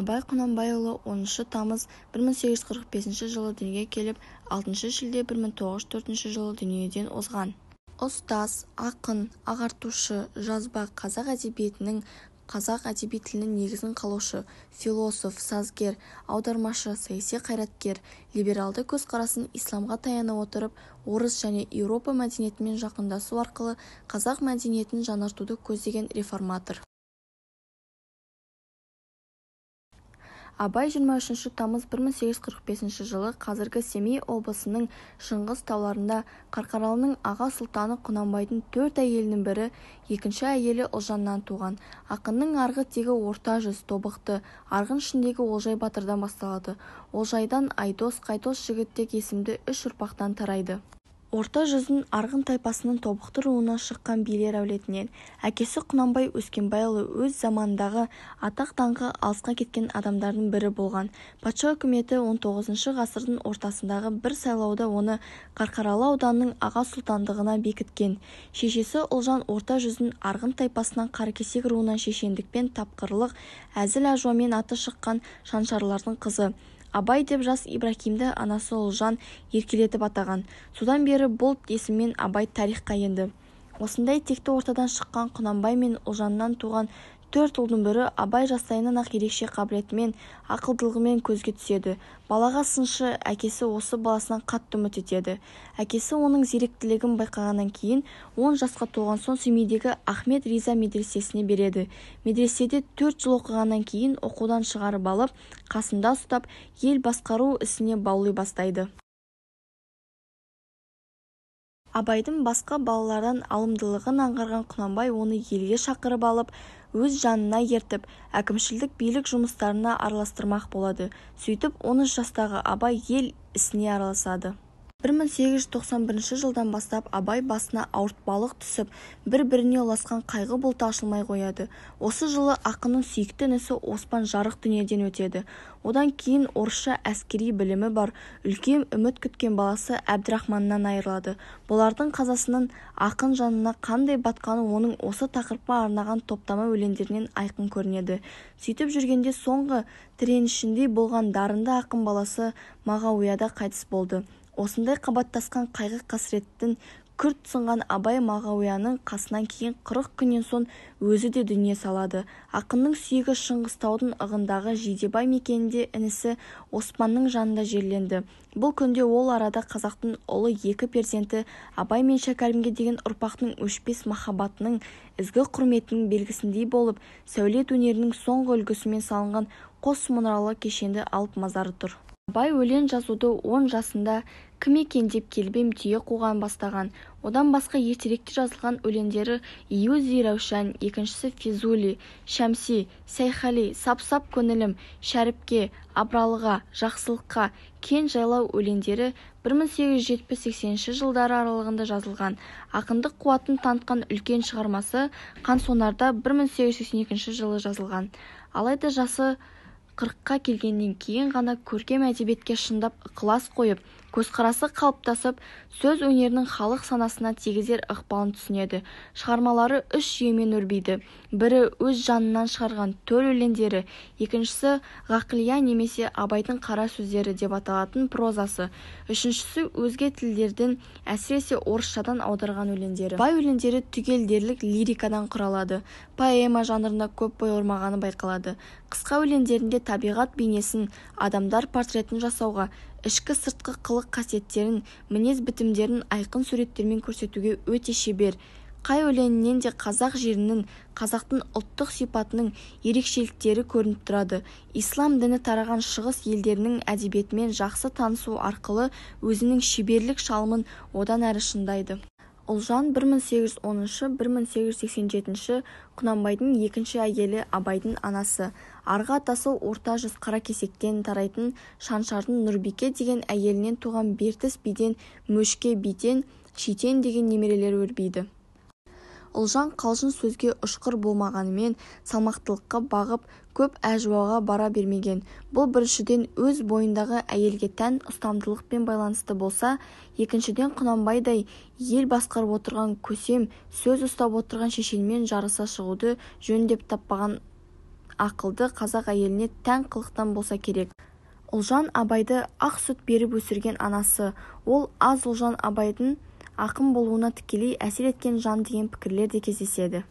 абай құнанбайұлы оныншы тамыз бір мың жылы дүниеге келіп алтыншы шілде бір мың тоғыз жылы дүниеден озған ұстаз ақын ағартушы жазба қазақ әдебиетінің қазақ әдеби тілінің негізін қалаушы философ сазгер аудармашы саяси қайраткер либералды көзқарасын исламға таяна отырып орыс және еуропа мәдениетімен жақындасу арқылы қазақ мәдениетін жаңартуды көздеген реформатор абай 23 үшінші тамыз 1845 жылы қазіргі семей облысының шыңғыс тауларында қарқаралының аға сұлтаны құнанбайдың төрт әйелінің бірі екінші әйелі ұлжаннан туған ақынның арғы тегі орта жүз тобықты арғын ішіндегі олжай батырдан басталады олжайдан айдос қайтос жігітек есімді үш ұрпақтан тарайды орта жүздің арғын тайпасының тобықты руынан шыққан билер әулетінен әкесі құнанбай өскенбайұлы өз заманындағы атақ-даңқы алысқа кеткен адамдардың бірі болған патша үкіметі он тоғызыншы ғасырдың ортасындағы бір сайлауда оны қарқаралы ауданының аға сұлтандығына бекіткен шешесі ұлжан орта жүздің арғын тайпасынан қаракесек руынан шешендікпен тапқырлық әзіл-ажуамен аты шыққан шаншарлардың қызы абай деп жас ибраһимді анасы ұлжан еркелетіп атаған содан бері бұл есіммен абай тарихқа енді осындай текті ортадан шыққан құнанбай мен ұлжаннан туған төрт ұлдың бірі абай жастайынан-ақ ерекше қабілетімен ақылдылығымен көзге түседі балаға сыншы әкесі осы баласынан қатты үміт етеді әкесі оның зеректілігін байқағаннан кейін он жасқа толған соң семейдегі ахмет риза медресесіне береді медреседе төрт жыл оқығаннан кейін оқудан шығарып алып қасында ұстап ел басқару ісіне баули бастайды абайдың басқа балалардан алымдылығын аңғарған құнанбай оны елге шақырып алып өз жанына ертіп әкімшілдік билік жұмыстарына араластырмақ болады сөйтіп он үш жастағы абай ел ісіне араласады бір жылдан бастап абай басына ауыртпалық түсіп бір-біріне ұласқан қайғы бұлты ашылмай қояды осы жылы ақынның сүйікті інісі оспан жарық дүниеден өтеді одан кейін орысша әскери білімі бар үлкен үміт күткен баласы әбдірахманнан айырылады бұлардың қазасының ақын жанына қандай батқаны оның осы тақырыпқа арнаған топтама өлеңдерінен айқын көрінеді сөйтіп жүргенде соңғы тіренішіндей болған дарынды ақын баласы мағауияда қайтыс болды осындай қабаттасқан қайғы қасіреттің күрт сынған абай мағауияның қасынан кейін қырық күннен соң өзі де дүние салады ақынның сүйегі шыңғыстаудың ығындағы жидебай мекенінде інісі оспанның жанында жерленді бұл күнде ол арада қазақтың ұлы екі перзенті абай мен шәкәрімге деген ұрпақтың өшпес махаббатының ізгі құрметінің белгісіндей болып сәулет өнерінің соңғы үлгісімен салынған қос мұнаралы кешенді алып мазары тұр абай өлең жазуды он жасында кім екен деп келбем түйе қуған бастаған одан басқа ертеректе жазылған өлеңдері иузи раушан екіншісі физули шәмси сайхали сапсап көңілім шәріпке абралыға жақсылыққа кен жайлау өлеңдері 1870-80 жылдары аралығында жазылған ақындық қуатын танытқан үлкен шығармасы қансонарда 1882 жылы жазылған алайда жасы қырыққа келгеннен кейін ғана көркем әдебиетке шындап ықылас қойып көзқарасы қалыптасып сөз өнерінің халық санасына тигізер ықпалын түсінеді шығармалары үш жүйемен өрбиді бірі өз жанынан шығарған төл өлеңдері екіншісі ғақлия немесе абайдың қара сөздері деп аталатын прозасы үшіншісі өзге тілдерден әсіресе орысшадан аударған өлеңдері бай өлеңдері түгел дерлік лирикадан құралады поэма жанрына көп бой ұрмағаны байқалады қысқа өлеңдерінде табиғат бейнесін адамдар портретін жасауға ішкі сыртқы қылық қасиеттерін мінез бітімдерін айқын суреттермен көрсетуге өте шебер қай өлеңінен де қазақ жерінің қазақтың ұлттық сипатының ерекшеліктері көрініп тұрады ислам діні тараған шығыс елдерінің әдебиетімен жақсы танысу арқылы өзінің шеберлік шалымын одан әрі шыңдайды ұлжан бір мың сегіз жүз оныншы бір құнанбайдың екінші әйелі абайдың анасы арғы атасы орта жүз қаракесектен тарайтын шаншардың нұрбике деген әйелінен туған бертіс биден мөшке биден шитен деген немерелері өрбиді ұлжан қалжың сөзге ұшқыр болмағанымен салмақтылыққа бағып көп әжуаға бара бермеген бұл біріншіден өз бойындағы әйелге тән ұстамдылықпен байланысты болса екіншіден құнанбайдай ел басқарып отырған көсем сөз ұстап отырған шешенмен жарыса шығуды жөн деп таппаған ақылды қазақ әйеліне тән қылықтан болса керек ұлжан абайды ақ сүт беріп өсірген анасы ол аз ұлжан абайдың ақын болуына тікелей әсер еткен жан деген пікірлер де кездеседі